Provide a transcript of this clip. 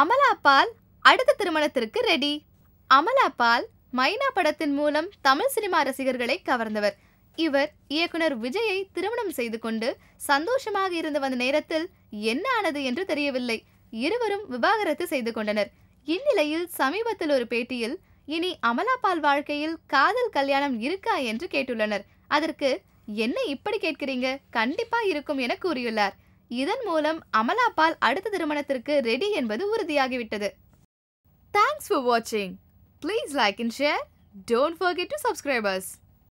அமலா பால் அடுத்த திருமணத்திற்கு ரெடி அமலா பால் மைனா படத்தின் மூலம் தமிழ் சினிமா ரசிகர்களை கவர்ந்தவர் இவர் இயக்குனர் விஜயை திருமணம் செய்து கொண்டு சந்தோஷமாக இருந்து வந்த நேரத்தில் என்ன ஆனது என்று தெரியவில்லை இருவரும் விவாகரத்து செய்து கொண்டனர் இந்நிலையில் சமீபத்தில் ஒரு பேட்டியில் இனி அமலாபால் வாழ்க்கையில் காதல் கல்யாணம் இருக்கா என்று கேட்டுள்ளனர் அதற்கு என்ன இப்படி கேட்கிறீங்க கண்டிப்பா இருக்கும் என கூறியுள்ளார் இதன் மூலம் அமலாபால் அடுத்த திருமணத்திற்கு ரெடி என்பது உறுதியாகிவிட்டது தேங்க்ஸ் ஃபார் வாட்சிங் please like and share don't forget to subscribers